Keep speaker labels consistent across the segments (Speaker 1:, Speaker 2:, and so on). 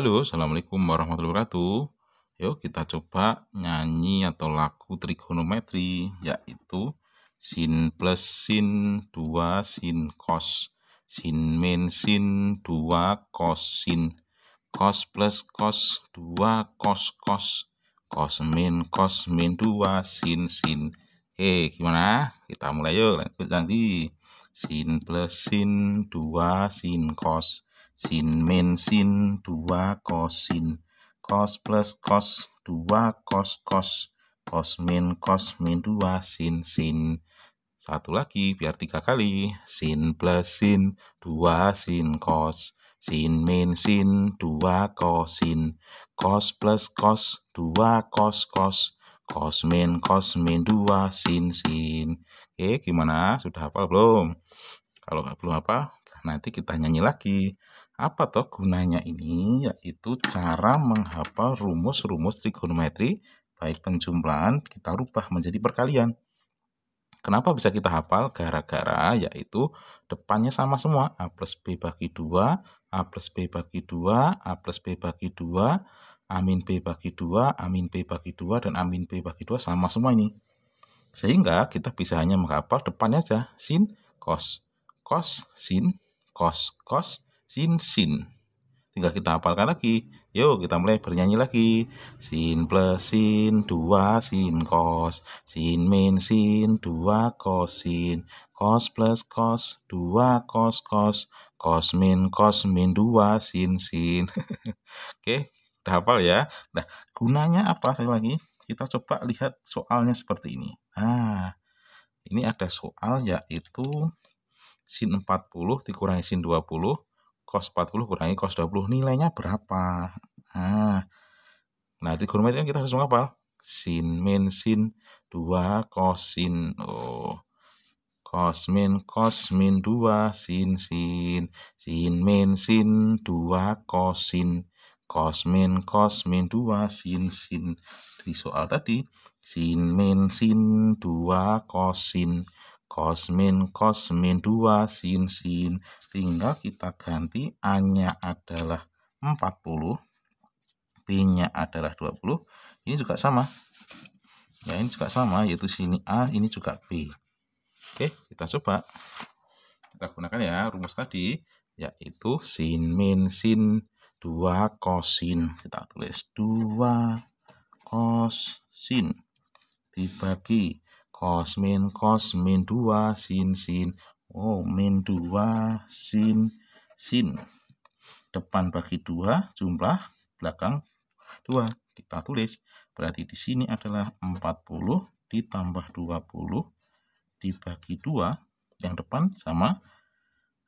Speaker 1: Halo, Assalamualaikum warahmatullahi wabarakatuh. Yuk kita coba nyanyi atau lagu trigonometri, yaitu sin plus sin 2 sin cos, sin min sin 2 cos sin, cos plus cos 2 cos cos, cos min cos min 2 sin sin. Oke, gimana? Kita mulai yuk, lanjut lagi. Sin plus sin 2 sin cos Sin min sin 2 kosin. Cos plus cos 2 cos cos. Cos min cos min 2 sin sin. Satu lagi biar tiga kali. Sin plus sin 2 sin cos. Sin min sin 2 kosin. Cos plus cos 2 cos cos. Cos min cos min 2 sin sin. Oke, gimana? Sudah hafal belum? Kalau nggak belum apa, nanti kita nyanyi lagi. Apa toh gunanya ini? Yaitu cara menghafal rumus-rumus trigonometri, baik penjumlahan, kita rubah menjadi perkalian. Kenapa bisa kita hafal? Gara-gara yaitu depannya sama semua. A plus B bagi 2, A plus B bagi 2, A plus B bagi 2, Amin B bagi 2, Amin B bagi 2, dan Amin B bagi 2 sama semua ini. Sehingga kita bisa hanya menghafal depannya saja. Sin, cos, cos, sin, cos, cos, sin sin tinggal kita hafalkan lagi yuk kita mulai bernyanyi lagi sin plus sin dua sin cos sin min sin dua cos sin cos plus cos dua cos cos cos min cos min dua sin sin oke udah hafal ya nah gunanya apa sekali lagi kita coba lihat soalnya seperti ini nah ini ada soal yaitu sin 40 dikurangi sin 20 cos 40 kurangi cos 20 nilainya berapa nah nah di gourmet kita harus menghafal sin min sin 2 kosin oh cos min cos min 2 sin sin sin min sin 2 kosin cos min cos min 2 sin sin di soal tadi sin min sin 2 kosin cos min 2, sin, sin. Tinggal kita ganti A-nya adalah 40, B-nya adalah 20. Ini juga sama. Ya, ini juga sama, yaitu sini A, ini juga B. Oke, kita coba. Kita gunakan ya rumus tadi, yaitu sin, min, sin, 2, kosin. Kita tulis 2, kosin. Dibagi cos min cos min dua sin sin. Oh min dua sin sin. Depan bagi dua jumlah belakang dua kita tulis. Berarti di sini adalah 40 ditambah 20 dibagi 2 yang depan sama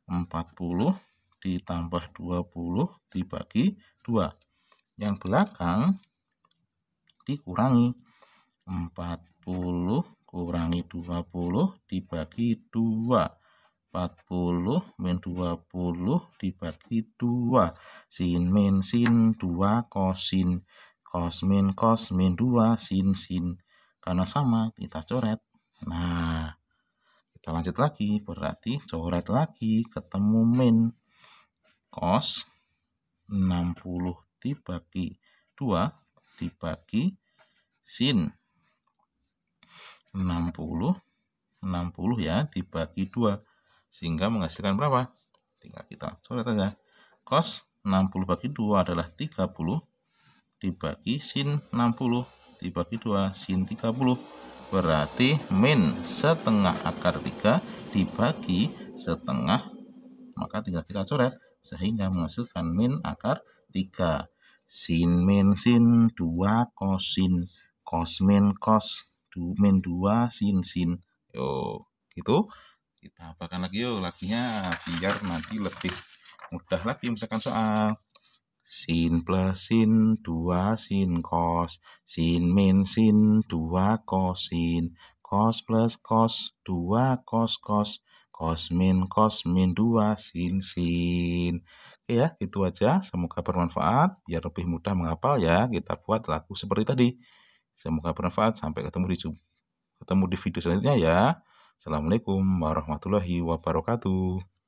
Speaker 1: 40 ditambah 20 dibagi 2 yang belakang dikurangi 40 kurangi 20 dibagi 2 40 min 20 dibagi 2 sin min sin 2 kosin kos min kos min 2 sin sin karena sama kita coret nah kita lanjut lagi berarti coret lagi ketemu min kos 60 dibagi 2 dibagi sin 60 60 ya dibagi 2 sehingga menghasilkan berapa? Tinggal kita coret aja. Cos 60 bagi 2 adalah 30 dibagi sin 60 dibagi 2 sin 30 berarti min setengah akar 3 dibagi setengah maka tinggal kita coret sehingga menghasilkan min akar 3 sin min sin 2 cosin kos min kos du, main dua sin sin yo gitu kita apakan lagi yuk lakinya biar nanti lebih mudah lagi misalkan soal sin plus sin dua sin cos sin min sin dua sin cos plus cos dua cos cos cos min cos min dua sin sin Oke ya, gitu aja. Semoga bermanfaat. Biar lebih mudah menghafal ya, kita buat lagu seperti tadi. Semoga bermanfaat. Sampai ketemu di ketemu di video selanjutnya ya. Assalamualaikum warahmatullahi wabarakatuh.